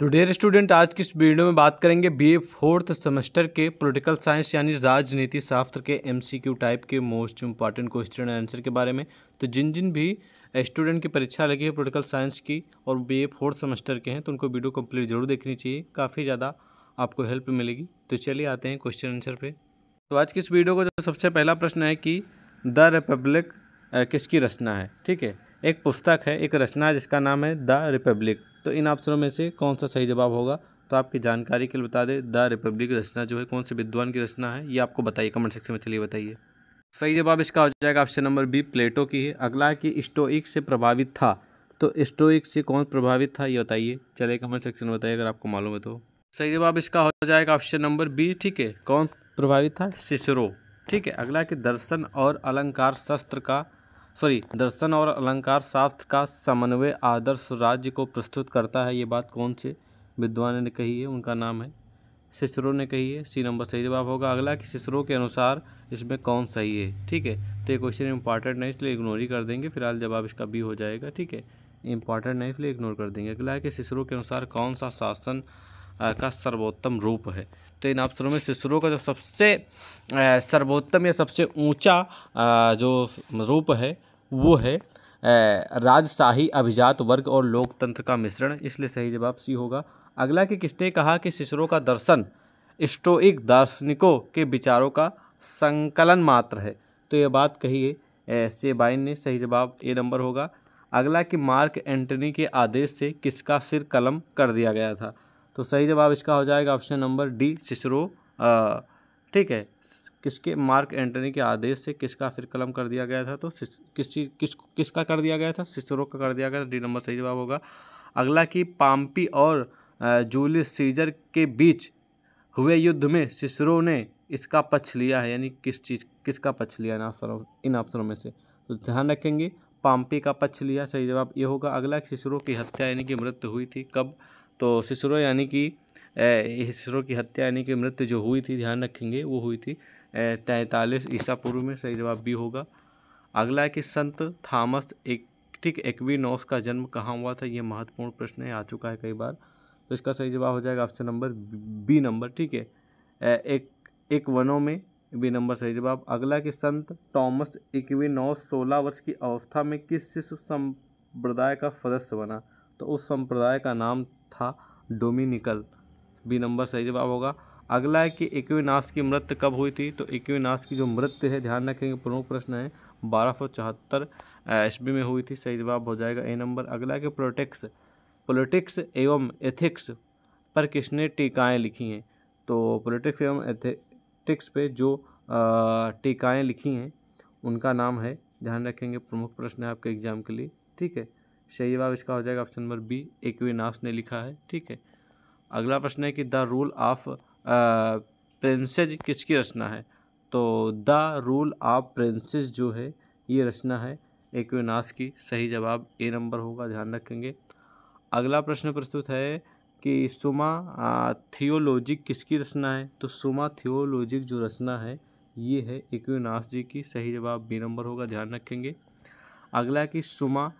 तो dear student आज की इस वीडियो में बात करेंगे बी ए फोर्थ सेमेस्टर के पॉलिटिकल साइंस यानी राजनीति शास्त्र के एमसीक्यू टाइप के मोस्ट इंपॉर्टेंट क्वेश्चन आंसर के बारे में तो जिन जिन भी स्टूडेंट की परीक्षा लगी है पॉलिटिकल साइंस की और बी ए फोर्थ सेमेस्टर के हैं तो उनको वीडियो कंप्लीट जरूर देखनी चाहिए काफ़ी ज़्यादा आपको हेल्प मिलेगी तो चलिए आते हैं क्वेश्चन आंसर पर तो आज की इस वीडियो का जो सबसे पहला प्रश्न है कि द रिपब्लिक किसकी रचना है ठीक है एक पुस्तक है एक रचना जिसका नाम है द रिपब्लिक तो इन ऑप्शनों में से कौन सा सही जवाब होगा तो आपकी जानकारी के लिए बता दें द रिपब्लिक रचना जो है कौन से विद्वान की रचना है ये आपको बताइए कमेंट सेक्शन में चलिए बताइए सही जवाब इसका हो जाएगा ऑप्शन नंबर बी प्लेटो की है अगला है कि स्टोइक से प्रभावित था तो स्टोइक से कौन प्रभावित था ये बताइए चलिए कमेंट सेक्शन में बताइए अगर आपको मालूम है तो सही जवाब इसका हो जाएगा ऑप्शन नंबर बी ठीक है कौन प्रभावित था सिसरो ठीक है अगला कि दर्शन और अलंकार शस्त्र का सॉरी दर्शन और अलंकार शास्त्र का समन्वय आदर्श राज्य को प्रस्तुत करता है ये बात कौन से विद्वान ने कही है उनका नाम है सिसरो ने कही है सी नंबर सही जवाब होगा अगला कि सिसरो के अनुसार इसमें कौन सही है ठीक है तो ये क्वेश्चन इंपॉर्टेंट नहीं इसलिए इग्नोर ही कर देंगे फिलहाल जवाब इसका बी हो जाएगा ठीक है इंपॉर्टेंट नहीं इसलिए इग्नोर कर देंगे अगला है कि सिसरो के अनुसार कौन सा शासन का सर्वोत्तम रूप है तो इन अवसरों में सिसरो का जो सबसे सर्वोत्तम या सबसे ऊंचा जो रूप है वो है राजशाही अभिजात वर्ग और लोकतंत्र का मिश्रण इसलिए सही जवाब सी होगा अगला कि किसने कहा कि शिशरो का दर्शन स्टोइक दार्शनिकों के विचारों का संकलन मात्र है तो ये बात कही है सेबाइन ने सही जवाब ए नंबर होगा अगला कि मार्क एंटनी के आदेश से किसका सिर कलम कर दिया गया था तो सही जवाब इसका हो जाएगा ऑप्शन नंबर डी सिसरो ठीक है किसके मार्क एंटनी के आदेश से किसका फिर कलम कर दिया गया था तो किस चीज किस किसका कर दिया गया था सिसरो का कर दिया गया था डी नंबर सही जवाब होगा अगला कि पाम्पी और जूलियस सीजर के बीच हुए युद्ध में सिसरो ने इसका पक्ष लिया है यानी किस चीज़ किसका पक्ष लिया इन ऑप्शनों इन अफसरों में से तो ध्यान रखेंगे पाम्पी का पक्ष लिया सही जवाब ये होगा अगला सिसरो की हत्या यानी कि मृत्यु हुई थी कब तो सिसरो यानी कि सिसरो की हत्या यानी कि मृत्यु जो हुई थी ध्यान रखेंगे वो हुई थी तैंतालीस ईसा पूर्व में सही जवाब बी होगा अगला है कि संत थामस एक ठीक एक्विनोस का जन्म कहाँ हुआ था ये महत्वपूर्ण प्रश्न है आ चुका है कई बार तो इसका सही जवाब हो जाएगा ऑप्शन नंबर बी नंबर ठीक है एक एक वनों में बी नंबर सही जवाब अगला कि संत टॉमस इक्विनोस सोलह वर्ष की अवस्था में किस शिष्य संप्रदाय का सदस्य बना तो उस संप्रदाय का नाम था डोमिनिकल बी नंबर सही जवाब होगा अगला है कि इक्विनाश की मृत्यु कब हुई थी तो इक्विनाश की जो मृत्यु है ध्यान रखेंगे प्रमुख प्रश्न है बारह सौ चौहत्तर ईस्वी में हुई थी सही जवाब हो जाएगा ए नंबर अगला है कि प्रोटेक्स पॉलिटिक्स एवं एथिक्स पर किसने टीकाएँ लिखी हैं तो पॉलिटिक्स एवं एथिक्स पे जो टीकाएँ लिखी हैं उनका नाम है ध्यान रखेंगे प्रमुख प्रश्न है आपके एग्जाम के लिए ठीक है सही जवाब इसका हो जाएगा ऑप्शन नंबर बी एक्विनाश ने लिखा है ठीक है अगला प्रश्न है कि द रूल ऑफ प्रिंसेज किसकी रचना है तो द रूल ऑफ प्रिंसेस जो है ये रचना है विनाश की सही जवाब ए नंबर होगा ध्यान रखेंगे अगला प्रश्न प्रस्तुत है कि सुमा थियोलॉजिक किसकी रचना है तो सुमा थियोलॉजिक जो रचना है ये है विनाश जी की सही जवाब बी नंबर होगा ध्यान रखेंगे अगला कि सुमा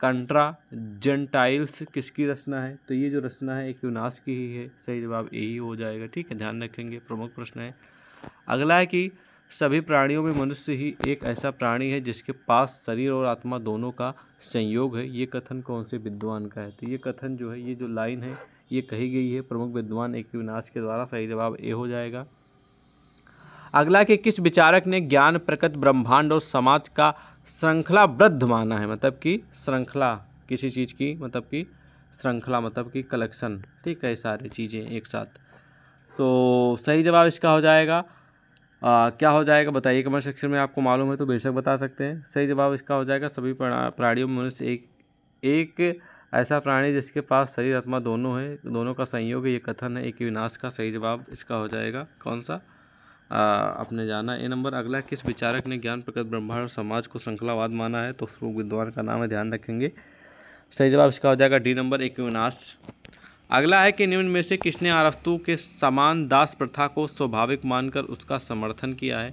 कंट्रा जेंटाइल्स किसकी रचना है तो ये जो रचना है एक विनाश की ही है सही जवाब यही हो जाएगा ठीक है ध्यान रखेंगे प्रमुख प्रश्न है अगला है कि सभी प्राणियों में मनुष्य ही एक ऐसा प्राणी है जिसके पास शरीर और आत्मा दोनों का संयोग है ये कथन कौन से विद्वान का है तो ये कथन जो है ये जो लाइन है ये कही गई है प्रमुख विद्वान एक विनाश के द्वारा सही जवाब ए हो जाएगा अगला कि किस विचारक ने ज्ञान प्रकट ब्रह्मांड और समाज का श्रृंखलाबद्ध माना है मतलब कि श्रृंखला किसी चीज़ की मतलब कि श्रृंखला मतलब कि कलेक्शन ठीक है सारी चीज़ें एक साथ तो सही जवाब इसका हो जाएगा आ, क्या हो जाएगा बताइए कमेंट सेक्शन में आपको मालूम है तो बेशक बता सकते हैं सही जवाब इसका हो जाएगा सभी प्राणियों में मनुष्य एक एक ऐसा प्राणी जिसके पास शरीर आत्मा दोनों है दोनों का संयोग ये कथन है एक विनाश का सही जवाब इसका हो जाएगा कौन सा अपने जाना ए नंबर अगला किस विचारक ने ज्ञान प्रकट ब्रह्मांड और समाज को श्रृंखलावाद माना है तो स्वरूप विद्वान का नाम है ध्यान रखेंगे सही जवाब इसका हो जाएगा डी नंबर एक विनाश अगला है कि निम्न में से किसने आरस्तु के समान दास प्रथा को स्वाभाविक मानकर उसका समर्थन किया है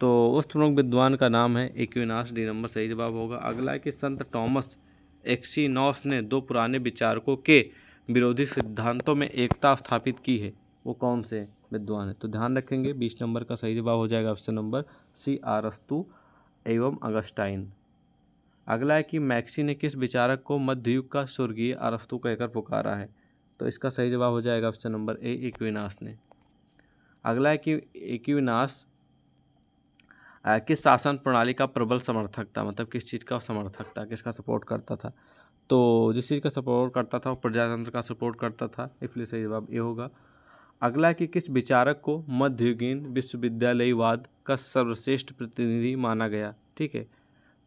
तो उस प्रमुख विद्वान का नाम है एकविनाश डी नंबर सही जवाब होगा अगला है कि संत टॉमस एक्सीनॉस ने दो पुराने विचारकों के विरोधी सिद्धांतों में एकता स्थापित की है वो कौन से विद्वान है तो ध्यान रखेंगे बीस नंबर का सही जवाब हो जाएगा ऑप्शन नंबर सी आरस्तु एवं अगस्टाइन अगला है कि मैक्सी ने किस विचारक को मध्ययुग का स्वर्गीय अरस्तु कहकर पुकारा है तो इसका सही जवाब हो जाएगा ऑप्शन नंबर ए इक्विनास ने अगला है कि विनाश किस शासन प्रणाली का प्रबल समर्थक था मतलब किस चीज़ का समर्थक था किसका सपोर्ट करता था तो जिस चीज़ का सपोर्ट करता था वो प्रजातंत्र का सपोर्ट करता था इसलिए सही जवाब ये होगा अगला कि किस विचारक को मध्ययुगीन विश्वविद्यालयवाद का सर्वश्रेष्ठ प्रतिनिधि माना गया ठीक है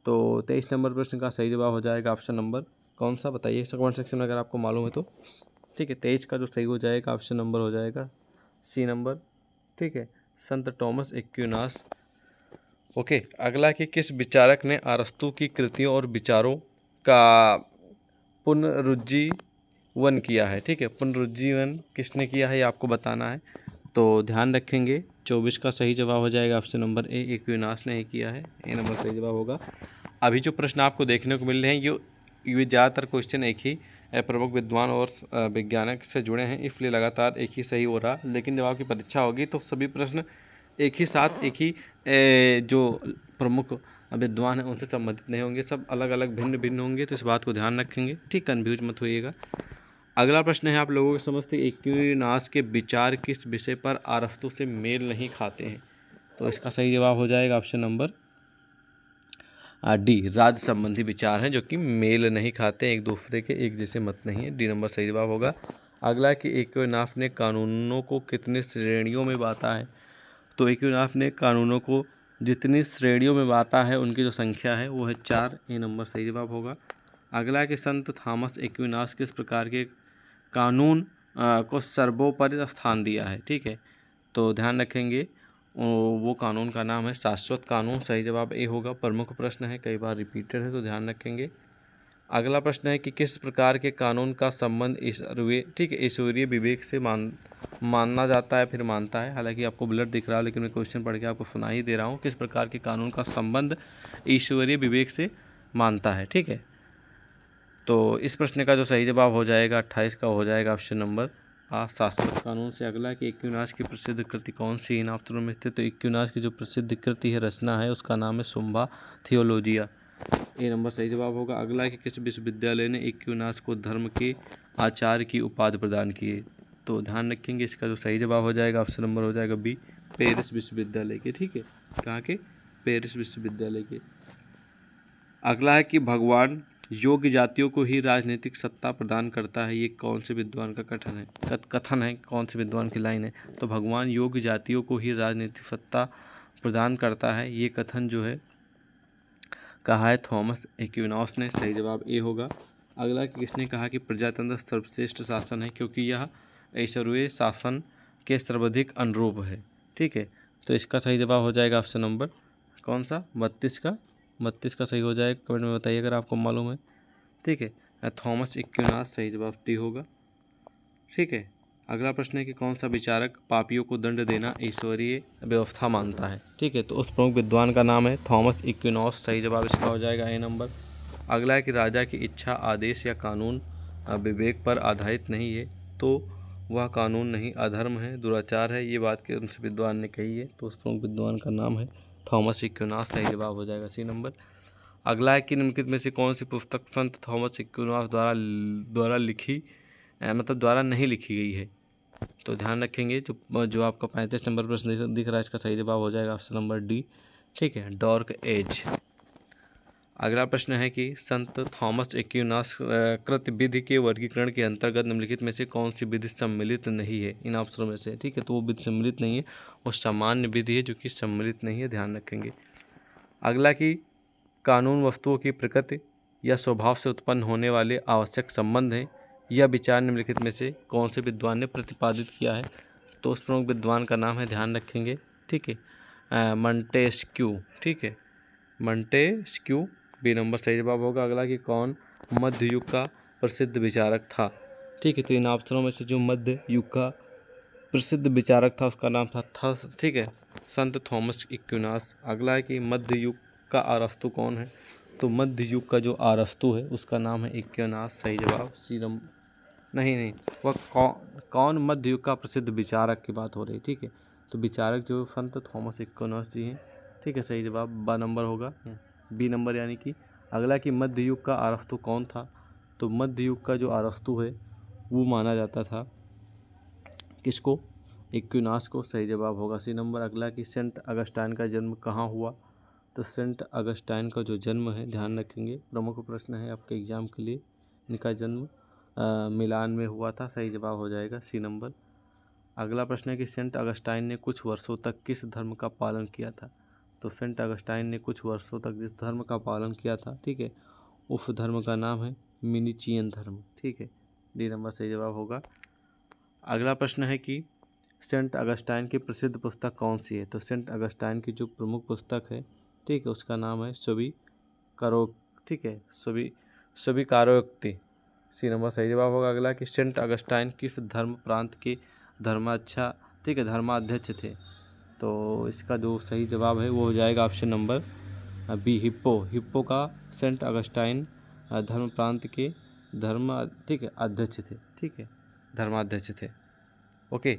तो तेईस नंबर प्रश्न का सही जवाब हो जाएगा ऑप्शन नंबर कौन सा बताइए कमेंट सेक्शन में अगर आपको मालूम है तो ठीक है तेईस का जो सही हो जाएगा ऑप्शन नंबर हो जाएगा सी नंबर ठीक है संत टॉमस एक्यूनास ओके अगला कि किस विचारक ने अरस्तु की कृतियों और विचारों का पुनरुज्जी वन किया है ठीक है पुनरुज्जीवन किसने किया है ये आपको बताना है तो ध्यान रखेंगे चौबीस का सही जवाब हो जाएगा ऑप्शन नंबर ए विनाश ने ही किया है ए नंबर सही जवाब होगा अभी जो प्रश्न आपको देखने को मिल रहे हैं ये ये ज़्यादातर क्वेश्चन एक ही प्रमुख विद्वान और वैज्ञानिक से जुड़े हैं इसलिए लगातार एक ही सही हो रहा लेकिन जब आपकी परीक्षा होगी तो सभी प्रश्न एक ही साथ एक ही जो प्रमुख विद्वान हैं उनसे संबंधित नहीं होंगे सब अलग अलग भिन्न भिन्न होंगे तो इस बात को ध्यान रखेंगे ठीक कन्फ्यूज मत होइएगा अगला प्रश्न है आप लोगों के समझते इक्विनास के विचार किस विषय पर आरफ्तों से मेल नहीं खाते हैं तो इसका सही जवाब हो जाएगा ऑप्शन नंबर डी राज्य संबंधी विचार हैं जो कि मेल नहीं खाते हैं एक दूसरे के एक जैसे मत नहीं है डी नंबर सही जवाब होगा अगला कि इक्विनाफ ने कानूनों को कितने श्रेणियों में बांटा है तो इक्विनाफ ने कानूनों को जितनी श्रेणियों में बांटा है उनकी जो संख्या है वो है चार ए नंबर सही जवाब होगा अगला कि संत थॉमस इक्विनास किस प्रकार के कानून को सर्वोपरि स्थान दिया है ठीक है तो ध्यान रखेंगे वो कानून का नाम है शाश्वत कानून सही जवाब ए होगा प्रमुख प्रश्न है कई बार रिपीटेड है तो ध्यान रखेंगे अगला प्रश्न है कि किस प्रकार के कानून का संबंध ईश्वरीय ठीक है ईश्वरीय विवेक से मान मानना जाता है फिर मानता है हालांकि आपको ब्लड दिख रहा है लेकिन मैं क्वेश्चन पढ़ के आपको सुना ही दे रहा हूँ किस प्रकार के कानून का संबंध ईश्वरीय विवेक से मानता है ठीक है तो इस प्रश्न का जो सही जवाब हो जाएगा अट्ठाईस का हो जाएगा ऑप्शन नंबर आ शास्त्र कानून से अगला कि इक्विनाश की प्रसिद्ध कृति कौन सी इन ऑप्शनों में स्थित तो इक्विनाश की जो प्रसिद्ध कृति है रचना है उसका नाम है सुम्बा थियोलॉजिया ये नंबर सही जवाब होगा अगला कि किस विश्वविद्यालय ने इक्विनाश को धर्म के आचार्य की उपाधि प्रदान किए तो ध्यान रखेंगे इसका जो सही जवाब हो जाएगा ऑप्शन नंबर हो जाएगा बी पेरिस विश्वविद्यालय के ठीक है कहाँ के पेरिस विश्वविद्यालय के अगला है कि भगवान योग्य जातियों को ही राजनीतिक सत्ता प्रदान करता है ये कौन से विद्वान का कथन है कथन है कौन से विद्वान की लाइन है तो भगवान योग्य जातियों को ही राजनीतिक सत्ता प्रदान करता है ये कथन जो है कहा है थॉमस एक्विनॉस ने सही जवाब ए होगा अगला किसने कहा कि प्रजातंत्र सर्वश्रेष्ठ शासन है क्योंकि यह ऐश्वर्य शासन के सर्वाधिक अनुरूप है ठीक है तो इसका सही जवाब हो जाएगा ऑप्शन नंबर कौन सा बत्तीस का बत्तीस का सही हो जाएगा कमेंट में बताइए अगर आपको मालूम है ठीक है थॉमस इक्यूनास सही जवाब टी होगा ठीक है अगला प्रश्न है कि कौन सा विचारक पापियों को दंड देना ईश्वरीय व्यवस्था मानता है ठीक है तो उस प्रमुख विद्वान का नाम है थॉमस इक्वनास सही जवाब इसका हो जाएगा ए नंबर अगला है कि राजा की इच्छा आदेश या कानून विवेक पर आधारित नहीं है तो वह कानून नहीं अधर्म है दुराचार है ये बात के उनसे विद्वान ने कही है तो उस प्रमुख विद्वान का नाम है थॉमस इक्यूनास सही जवाब हो जाएगा सी नंबर अगला है कि निम्नलिखित में से कौन सी पुस्तक संत थॉमस इक्यूनास द्वारा द्वारा लिखी मतलब द्वारा नहीं लिखी गई है तो ध्यान रखेंगे जो जो आपका पैंतीस नंबर प्रश्न दिख रहा है इसका सही जवाब हो जाएगा ऑप्शन नंबर डी ठीक है डॉर्क एज अगला प्रश्न है कि संत थॉमस एक्यूनास कृत विधि के वर्गीकरण के अंतर्गत निम्नलिखित में से कौन सी विधि सम्मिलित नहीं है इन ऑप्शनों में से ठीक है तो वो विधि सम्मिलित नहीं है वो सामान्य विधि है जो कि सम्मिलित नहीं है ध्यान रखेंगे अगला कि कानून वस्तुओं की प्रकृति या स्वभाव से उत्पन्न होने वाले आवश्यक संबंध हैं यह विचार निम्नलिखित में से कौन से विद्वान ने प्रतिपादित किया है तो उस प्रमुख विद्वान का नाम है ध्यान रखेंगे ठीक है मंटेस्क्यू ठीक है मंटेस्क्यू बी नंबर सही जवाब होगा अगला कि कौन मध्य युग का प्रसिद्ध विचारक था ठीक है तो इन ऑप्शनों में से जो मध्य युग का प्रसिद्ध विचारक था उसका नाम था थस ठीक है संत थॉमस इक्यूनास अगला है कि मध्य युग का आरस्तु कौन है तो मध्य युग का जो आरस्तु है उसका नाम है इक्यूनास सही जवाब सी नंबर नहीं नहीं वह कौन कौन मध्य युग का प्रसिद्ध विचारक की बात हो रही है ठीक है तो विचारक जो संत थॉमस इक्यूनास जी हैं ठीक है सही जवाब ब नंबर होगा बी नंबर यानी कि अगला कि मध्य युग का आरस्तु कौन था तो मध्य युग का जो आरस्तु है वो माना जाता था किसको इक्विनास को सही जवाब होगा सी नंबर अगला कि सेंट अगस्टाइन का जन्म कहाँ हुआ तो सेंट अगस्टाइन का जो जन्म है ध्यान रखेंगे प्रमुख प्रश्न है आपके एग्ज़ाम के लिए इनका जन्म आ, मिलान में हुआ था सही जवाब हो जाएगा सी नंबर अगला प्रश्न है कि सेंट अगस्टाइन ने कुछ वर्षों तक किस धर्म का पालन किया था तो सेंट अगस्टाइन ने कुछ वर्षों तक जिस धर्म का पालन किया था ठीक है उस धर्म का नाम है मिनीचियन धर्म ठीक है डी नंबर सही जवाब होगा अगला प्रश्न है कि सेंट अगस्टाइन की प्रसिद्ध पुस्तक कौन सी है तो सेंट अगस्टाइन की जो प्रमुख पुस्तक है ठीक है उसका नाम है सभी करो ठीक है सभी सभी कारोक्ति सी नंबर सही जवाब होगा अगला कि सेंट अगस्टाइन किस धर्म प्रांत के धर्माच्छा ठीक है धर्माध्यक्ष थे तो इसका जो सही जवाब है वो हो जाएगा option number B Hippo Hippo का सेंट अगस्टाइन धर्म प्रांत के धर्म ठीक है अध्यक्ष थे ठीक है धर्माध्यक्ष थे ओके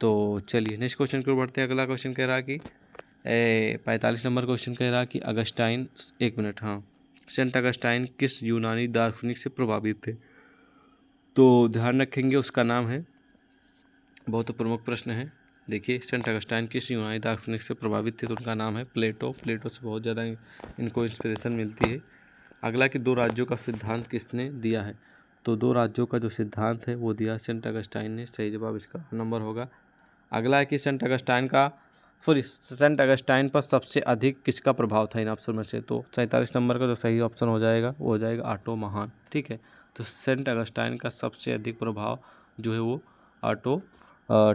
तो चलिए नेक्स्ट क्वेश्चन की ओर बढ़ते हैं अगला क्वेश्चन कह रहा कि पैंतालीस नंबर क्वेश्चन कह रहा कि अगस्टाइन एक मिनट हाँ सेंट अगस्टाइन किस यूनानी दार्शनिक से प्रभावित थे तो ध्यान रखेंगे उसका नाम है बहुत प्रमुख प्रश्न है देखिए सेंट अगस्टाइन किस यूनानी दार्शनिक से प्रभावित थे तो उनका नाम है प्लेटो प्लेटो से बहुत ज़्यादा इनको इंस्पिरेशन मिलती है अगला कि दो राज्यों का सिद्धांत किसने दिया है तो दो राज्यों का जो सिद्धांत है वो दिया सेंट अगस्टाइन ने सही जवाब इसका नंबर होगा अगला है कि सेंट अगस्टाइन का सॉरी सेंट अगस्टाइन पर सबसे अधिक किसका प्रभाव था इन ऑप्शन में से तो सैंतालीस नंबर का जो सही ऑप्शन हो जाएगा वो हो जाएगा ऑटो महान ठीक है तो सेंट अगस्टाइन का सबसे अधिक प्रभाव जो है वो ऑटो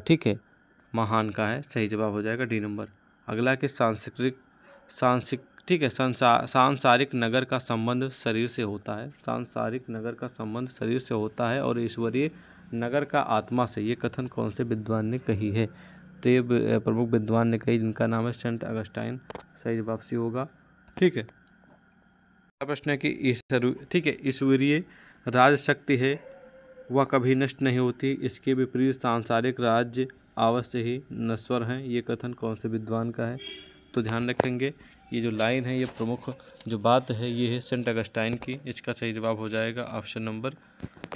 ठीक है महान का है सही जवाब हो जाएगा डी नंबर अगला कि सांस्कृतिक सांसिक ठीक है संसा सांसारिक नगर का संबंध शरीर से होता है सांसारिक नगर का संबंध शरीर से होता है और ईश्वरीय नगर का आत्मा से ये कथन कौन से विद्वान ने कही है तो ये प्रमुख विद्वान ने कही जिनका नाम है सेंट अगस्टाइन सही जवाब सी होगा ठीक है प्रश्न है कि ईश्वर ठीक है ईश्वरीय राजशक्ति है वह कभी नष्ट नहीं होती इसके विपरीत सांसारिक राज्य अवश्य ही नश्वर हैं ये कथन कौन से विद्वान का है तो ध्यान रखेंगे ये जो लाइन है ये प्रमुख जो बात है ये है सेंट अगस्टाइन की इसका सही जवाब हो जाएगा ऑप्शन नंबर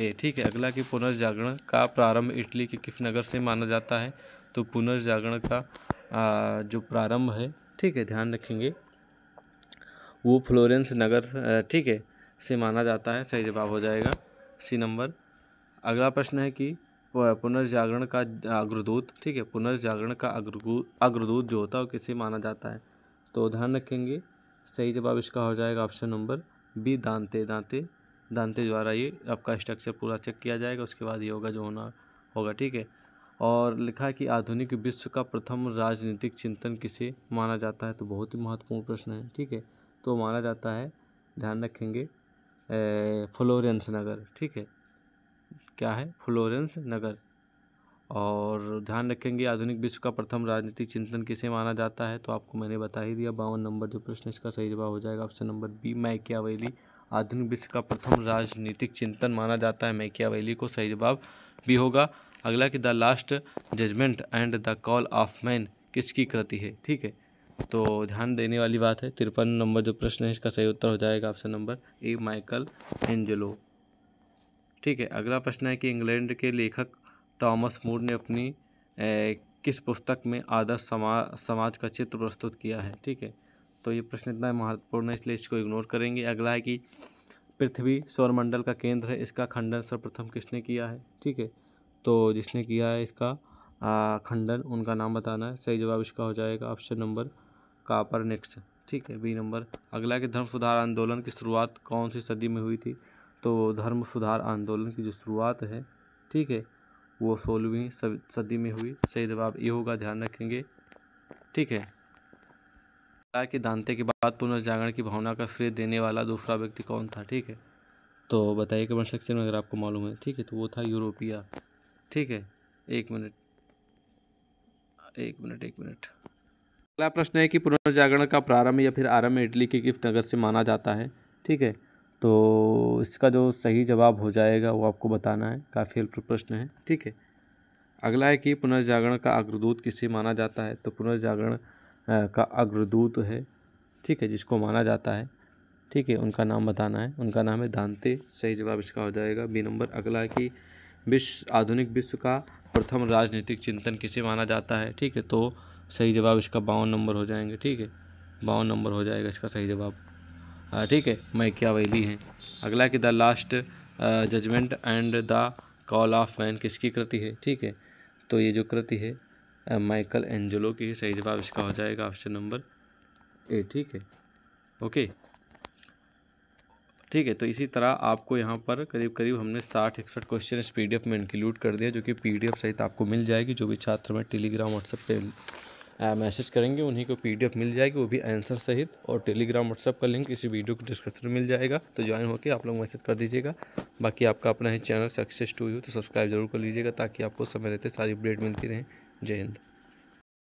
ए ठीक है अगला कि पुनर्जागरण का प्रारंभ इटली के किस नगर से माना जाता है तो पुनर्जागरण का आ, जो प्रारंभ है ठीक है ध्यान रखेंगे वो फ्लोरेंस नगर ठीक है से माना जाता है सही जवाब हो जाएगा सी नंबर अगला प्रश्न है कि पुनर्जागरण का अग्रदूत ठीक है पुनर्जागरण का अग्रदूत जो होता है वो किसे माना जाता है तो ध्यान रखेंगे सही जवाब इसका हो जाएगा ऑप्शन नंबर बी दांते दांते दांते द्वारा ये आपका स्ट्रक्चर पूरा चेक किया जाएगा उसके बाद योगा जो होना होगा ठीक है और लिखा है कि आधुनिक विश्व का प्रथम राजनीतिक चिंतन किसे माना जाता है तो बहुत ही महत्वपूर्ण प्रश्न है ठीक है तो माना जाता है ध्यान रखेंगे फ्लोरेंस नगर ठीक है क्या है फ्लोरेंस नगर और ध्यान रखेंगे आधुनिक विश्व का प्रथम राजनीतिक चिंतन किसे माना जाता है तो आपको मैंने बता ही दिया बावन नंबर जो प्रश्न इसका सही जवाब हो जाएगा ऑप्शन नंबर बी वैली आधुनिक विश्व का प्रथम राजनीतिक चिंतन माना जाता है वैली को सही जवाब भी होगा अगला कि the last judgement and the call of man किसकी कृति है ठीक है तो ध्यान देने वाली बात है तिरपन नंबर जो प्रश्न है इसका सही उत्तर हो जाएगा option number A Michelangelo ठीक है अगला प्रश्न है कि इंग्लैंड के लेखक टॉमस मूड ने अपनी ए, किस पुस्तक में आदर्श समा, समाज का चित्र प्रस्तुत किया है ठीक है तो ये प्रश्न इतना महत्वपूर्ण है इसलिए इसको इग्नोर करेंगे अगला है कि पृथ्वी सौरमंडल का केंद्र है इसका खंडन सर्वप्रथम किसने किया है ठीक है तो जिसने किया है इसका आ, खंडन उनका नाम बताना है सही जवाब इसका हो जाएगा ऑप्शन नंबर कापर नेक्स्ट ठीक है बी नंबर अगला कि धर्म सुधार आंदोलन की शुरुआत कौन सी सदी में हुई थी तो धर्म सुधार आंदोलन की जो शुरुआत है ठीक है वो सोलहवीं सदी में हुई सही जवाब ये होगा ध्यान रखेंगे ठीक है कि दांते के बाद पुनर्जागरण की भावना का श्रेय देने वाला दूसरा व्यक्ति कौन था ठीक है तो बताइए कमेंट सेक्शन में अगर आपको मालूम है ठीक है तो वो था यूरोपिया ठीक है एक मिनट एक मिनट एक मिनट अगला प्रश्न है कि पुनर्जागरण का प्रारंभ या फिर आरंभ इटली के किस नगर से माना जाता है ठीक है तो इसका जो सही जवाब हो जाएगा वो आपको बताना है काफ़ी हेल्पफुल प्रश्न है ठीक है अगला है कि पुनर्जागरण का अग्रदूत किसे माना जाता है तो पुनर्जागरण का अग्रदूत है ठीक है जिसको माना जाता है ठीक है उनका नाम बताना है उनका नाम है दानते सही जवाब इसका हो जाएगा बी नंबर अगला है कि विश्व आधुनिक विश्व का प्रथम राजनीतिक चिंतन किसे माना जाता है ठीक है तो सही जवाब इसका बावन नंबर हो जाएंगे ठीक है बावन नंबर हो जाएगा इसका सही जवाब ठीक है मैकियावेली हैं अगला कि the last judgement and the call of man किसकी कृति है ठीक है तो ये जो कृति है माइकल एंजलो की सही जवाब इसका हो जाएगा ऑप्शन नंबर ए ठीक है ओके ठीक है तो इसी तरह आपको यहाँ पर करीब करीब हमने साठ इकसठ क्वेश्चन इस पीडीएफ में इंक्लूड कर दिया जो कि पी सहित आपको मिल जाएगी जो भी छात्र में टेलीग्राम व्हाट्सएप पे मैसेज करेंगे उन्हीं को पीडीएफ मिल जाएगी वो भी आंसर सहित और टेलीग्राम व्हाट्सअप का लिंक इसी वीडियो के डिस्क्रिप्शन में मिल जाएगा तो ज्वाइन होकर आप लोग मैसेज कर दीजिएगा बाकी आपका अपना ही चैनल सक्सेस टू यू तो सब्सक्राइब जरूर कर लीजिएगा ताकि आपको समय रहते सारी अपडेट मिलती रहे जय हिंद